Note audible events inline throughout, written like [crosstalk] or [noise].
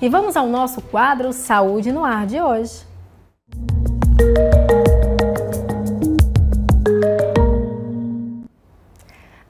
E vamos ao nosso quadro Saúde no Ar de hoje.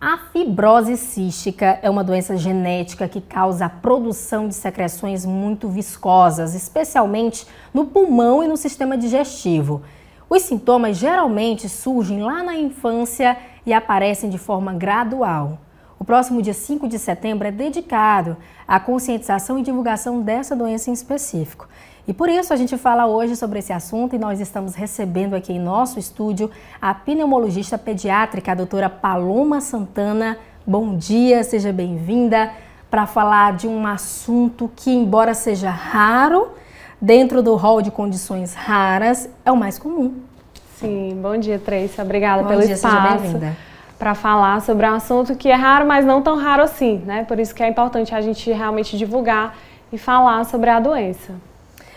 A fibrose cística é uma doença genética que causa a produção de secreções muito viscosas, especialmente no pulmão e no sistema digestivo. Os sintomas geralmente surgem lá na infância e aparecem de forma gradual. O próximo dia 5 de setembro é dedicado à conscientização e divulgação dessa doença em específico. E por isso a gente fala hoje sobre esse assunto e nós estamos recebendo aqui em nosso estúdio a pneumologista pediátrica, a doutora Paloma Santana. Bom dia, seja bem-vinda para falar de um assunto que, embora seja raro, dentro do rol de condições raras, é o mais comum. Sim, bom dia, Três. Obrigada bom pelo dia, espaço. Seja bem-vinda para falar sobre um assunto que é raro, mas não tão raro assim, né? Por isso que é importante a gente realmente divulgar e falar sobre a doença.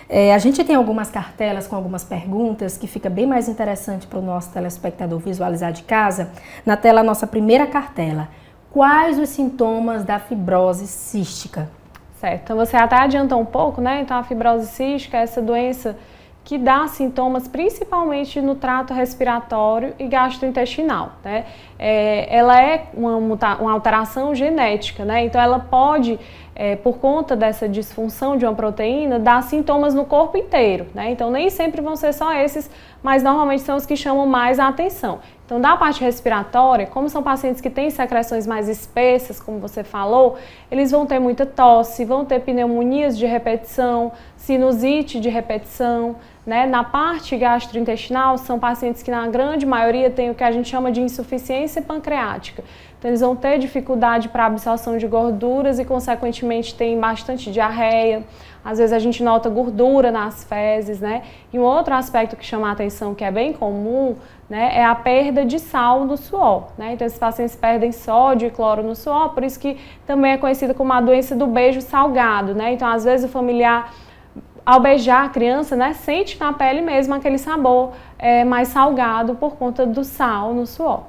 É, a gente tem algumas cartelas com algumas perguntas que fica bem mais interessante para o nosso telespectador visualizar de casa. Na tela, a nossa primeira cartela. Quais os sintomas da fibrose cística? Certo, então você até adiantou um pouco, né? Então a fibrose cística é essa doença que dá sintomas principalmente no trato respiratório e gastrointestinal. Né? É, ela é uma, uma alteração genética, né? então ela pode, é, por conta dessa disfunção de uma proteína, dar sintomas no corpo inteiro. Né? Então nem sempre vão ser só esses, mas normalmente são os que chamam mais a atenção. Então, da parte respiratória, como são pacientes que têm secreções mais espessas, como você falou, eles vão ter muita tosse, vão ter pneumonias de repetição, sinusite de repetição, né? Na parte gastrointestinal, são pacientes que, na grande maioria, têm o que a gente chama de insuficiência pancreática. Então, eles vão ter dificuldade para absorção de gorduras e, consequentemente, têm bastante diarreia. Às vezes, a gente nota gordura nas fezes, né? E um outro aspecto que chama a atenção, que é bem comum, né, é a perda de sal no suor. Né? Então, esses pacientes perdem sódio e cloro no suor, por isso que também é conhecida como a doença do beijo salgado, né? Então, às vezes, o familiar ao beijar a criança, né, sente na pele mesmo aquele sabor é, mais salgado por conta do sal no suor.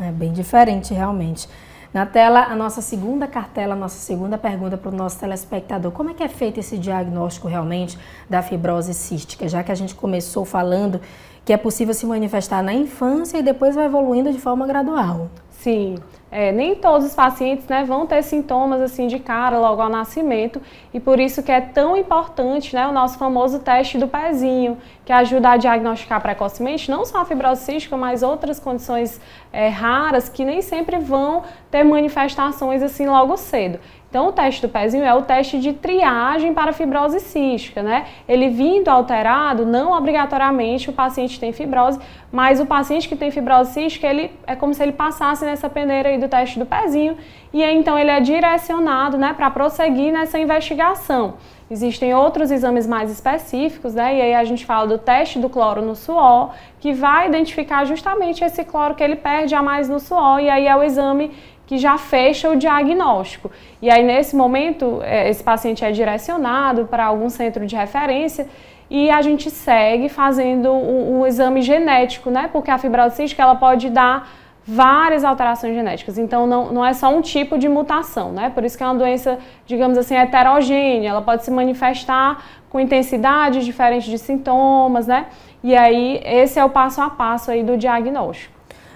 É bem diferente, realmente. Na tela, a nossa segunda cartela, a nossa segunda pergunta para o nosso telespectador. Como é que é feito esse diagnóstico realmente da fibrose cística? Já que a gente começou falando que é possível se manifestar na infância e depois vai evoluindo de forma gradual. Sim, é, nem todos os pacientes né, vão ter sintomas assim de cara logo ao nascimento e por isso que é tão importante né, o nosso famoso teste do pezinho, que ajuda a diagnosticar precocemente não só a fibrose cística, mas outras condições é, raras que nem sempre vão ter manifestações assim logo cedo. Então, o teste do pezinho é o teste de triagem para fibrose cística, né? Ele vindo alterado, não obrigatoriamente o paciente tem fibrose, mas o paciente que tem fibrose cística, ele é como se ele passasse né, nessa peneira aí do teste do pezinho e aí, então ele é direcionado né, para prosseguir nessa investigação. Existem outros exames mais específicos, né? E aí a gente fala do teste do cloro no suor, que vai identificar justamente esse cloro que ele perde a mais no suor, e aí é o exame que já fecha o diagnóstico. E aí, nesse momento, é, esse paciente é direcionado para algum centro de referência e a gente segue fazendo o, o exame genético, né? Porque a que ela pode dar várias alterações genéticas. Então, não, não é só um tipo de mutação, né? Por isso que é uma doença, digamos assim, heterogênea. Ela pode se manifestar com intensidades diferentes de sintomas, né? E aí, esse é o passo a passo aí do diagnóstico.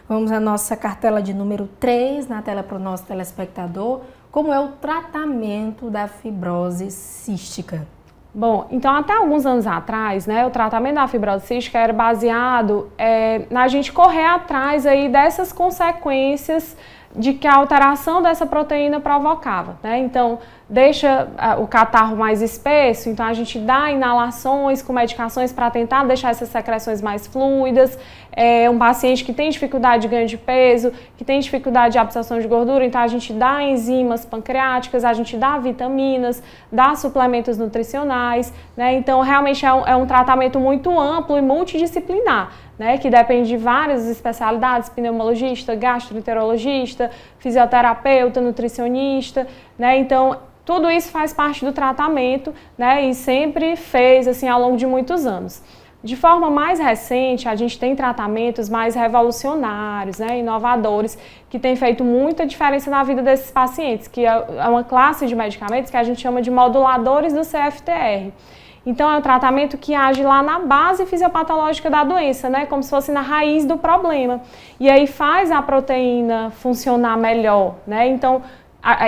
Vamos à nossa cartela de número 3 na tela para o nosso telespectador. Como é o tratamento da fibrose cística? Bom, então até alguns anos atrás, né, o tratamento da fibrose cística era baseado é, na gente correr atrás aí dessas consequências de que a alteração dessa proteína provocava. Né? Então, deixa ah, o catarro mais espesso, então a gente dá inalações com medicações para tentar deixar essas secreções mais fluidas. É um paciente que tem dificuldade de ganho de peso, que tem dificuldade de absorção de gordura, então a gente dá enzimas pancreáticas, a gente dá vitaminas, dá suplementos nutricionais, né? Então realmente é um, é um tratamento muito amplo e multidisciplinar. Né, que depende de várias especialidades, pneumologista, gastroenterologista, fisioterapeuta, nutricionista. Né? Então, tudo isso faz parte do tratamento né? e sempre fez assim ao longo de muitos anos. De forma mais recente, a gente tem tratamentos mais revolucionários, né, inovadores, que têm feito muita diferença na vida desses pacientes, que é, é uma classe de medicamentos que a gente chama de moduladores do CFTR. Então, é um tratamento que age lá na base fisiopatológica da doença, né? Como se fosse na raiz do problema. E aí faz a proteína funcionar melhor, né? Então,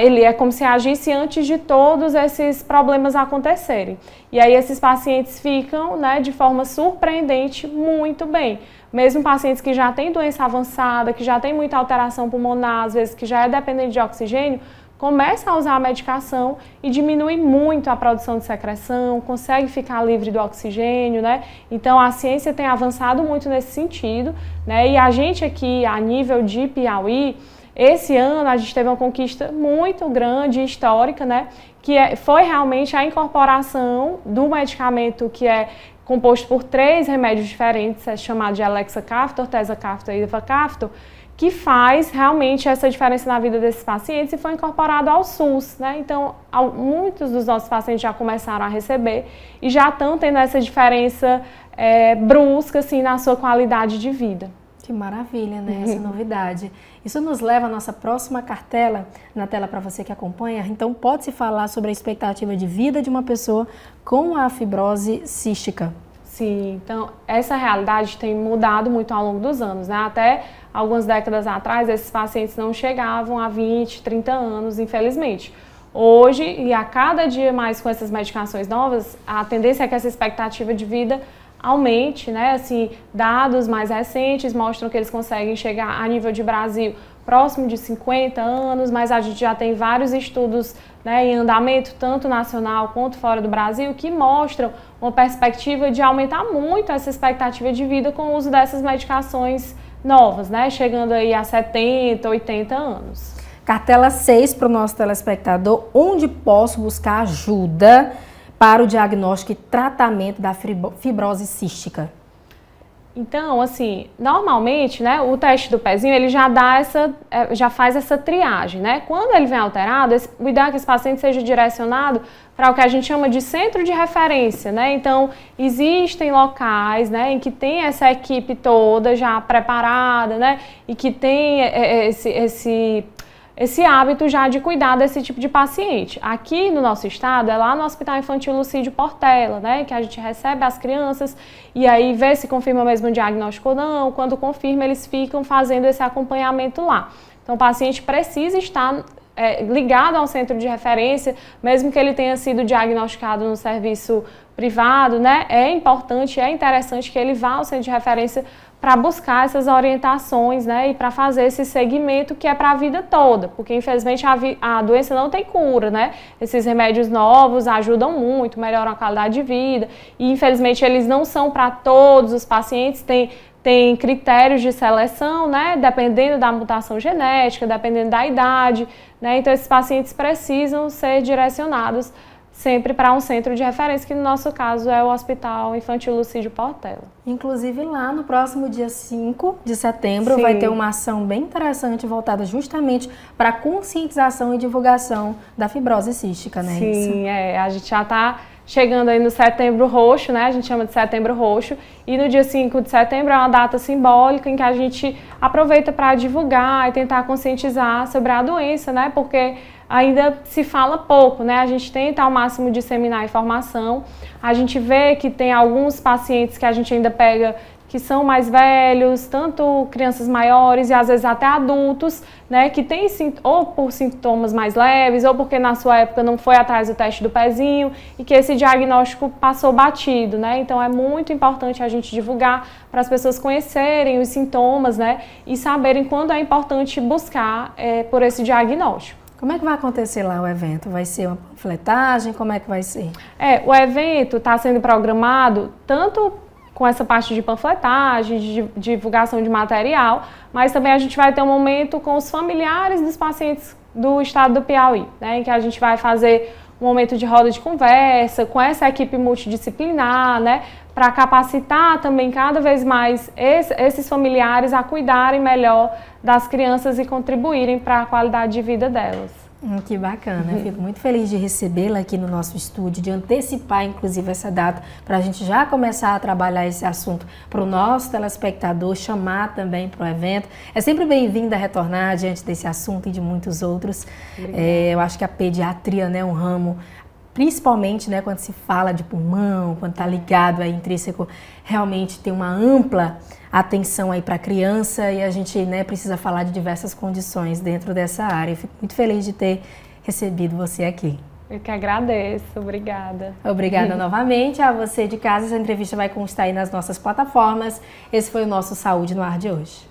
ele é como se agisse antes de todos esses problemas acontecerem. E aí esses pacientes ficam, né, de forma surpreendente, muito bem. Mesmo pacientes que já têm doença avançada, que já têm muita alteração pulmonar, às vezes que já é dependente de oxigênio, começa a usar a medicação e diminui muito a produção de secreção, consegue ficar livre do oxigênio, né? Então a ciência tem avançado muito nesse sentido, né? E a gente aqui a nível de Piauí, esse ano a gente teve uma conquista muito grande, histórica, né? Que é, foi realmente a incorporação do medicamento que é composto por três remédios diferentes, é chamado de Alexa Caftor, Tesa Caftor e Iva Caftor, que faz realmente essa diferença na vida desses pacientes e foi incorporado ao SUS, né? Então, ao, muitos dos nossos pacientes já começaram a receber e já estão tendo essa diferença é, brusca, assim, na sua qualidade de vida. Que maravilha, né? Essa [laughs] novidade. Isso nos leva à nossa próxima cartela na tela para você que acompanha. Então, pode-se falar sobre a expectativa de vida de uma pessoa com a fibrose cística. Sim, então essa realidade tem mudado muito ao longo dos anos, né? Até algumas décadas atrás, esses pacientes não chegavam a 20, 30 anos, infelizmente. Hoje, e a cada dia mais com essas medicações novas, a tendência é que essa expectativa de vida aumente, né? Assim, dados mais recentes mostram que eles conseguem chegar a nível de Brasil próximo de 50 anos, mas a gente já tem vários estudos né, em andamento, tanto nacional quanto fora do Brasil, que mostram uma perspectiva de aumentar muito essa expectativa de vida com o uso dessas medicações novas, né? Chegando aí a 70, 80 anos. Cartela 6 para o nosso telespectador, onde posso buscar ajuda para o diagnóstico e tratamento da fibrose cística? Então, assim, normalmente, né, o teste do pezinho, ele já dá essa, é, já faz essa triagem, né? Quando ele vem alterado, esse, o ideal é que esse paciente seja direcionado para o que a gente chama de centro de referência, né? Então, existem locais, né, em que tem essa equipe toda já preparada, né, e que tem é, é, esse, esse esse hábito já de cuidar desse tipo de paciente. Aqui no nosso estado, é lá no Hospital Infantil Lucídio Portela, né, que a gente recebe as crianças e aí vê se confirma mesmo o diagnóstico ou não. Quando confirma, eles ficam fazendo esse acompanhamento lá. Então, o paciente precisa estar é, ligado ao centro de referência, mesmo que ele tenha sido diagnosticado no serviço privado, né? É importante, é interessante que ele vá ao centro de referência para buscar essas orientações, né, e para fazer esse segmento que é para a vida toda, porque infelizmente a, a, doença não tem cura, né? Esses remédios novos ajudam muito, melhoram a qualidade de vida e infelizmente eles não são para todos os pacientes, tem tem critérios de seleção, né, dependendo da mutação genética, dependendo da idade, né? Então esses pacientes precisam ser direcionados sempre para um centro de referência, que no nosso caso é o Hospital Infantil Lucídio Portela. Inclusive lá no próximo dia 5 de setembro Sim. vai ter uma ação bem interessante voltada justamente para a conscientização e divulgação da fibrose cística, né? Sim, é, a gente já está chegando aí no setembro roxo, né? A gente chama de setembro roxo. E no dia 5 de setembro é uma data simbólica em que a gente aproveita para divulgar e tentar conscientizar sobre a doença, né? Porque ainda se fala pouco, né? A gente tenta ao máximo disseminar informação. A gente vê que tem alguns pacientes que a gente ainda pega que são mais velhos, tanto crianças maiores e às vezes até adultos, né, que tem ou por sintomas mais leves ou porque na sua época não foi atrás do teste do pezinho e que esse diagnóstico passou batido, né? Então é muito importante a gente divulgar para as pessoas conhecerem os sintomas, né, e saberem quando é importante buscar é, por esse diagnóstico. Como é que vai acontecer lá o evento? Vai ser uma panfletagem? Como é que vai ser? É, o evento está sendo programado tanto com essa parte de panfletagem, de divulgação de material, mas também a gente vai ter um momento com os familiares dos pacientes do estado do Piauí, né, em que a gente vai fazer um momento de roda de conversa com essa equipe multidisciplinar, né, para capacitar também cada vez mais esses familiares a cuidarem melhor das crianças e contribuírem para a qualidade de vida delas. Hum, que bacana, fico muito feliz de recebê-la aqui no nosso estúdio, de antecipar inclusive essa data para a gente já começar a trabalhar esse assunto para o nosso telespectador, chamar também para o evento. É sempre bem-vinda a retornar diante desse assunto e de muitos outros. É, eu acho que a pediatria né, é um ramo principalmente né, quando se fala de pulmão, quando está ligado a intrínseco, realmente tem uma ampla atenção aí para a criança e a gente né, precisa falar de diversas condições dentro dessa área. Eu fico muito feliz de ter recebido você aqui. Eu que agradeço, obrigada. Obrigada [laughs] novamente a você de casa. Essa entrevista vai constar aí nas nossas plataformas. Esse foi o nosso Saúde no Ar de hoje.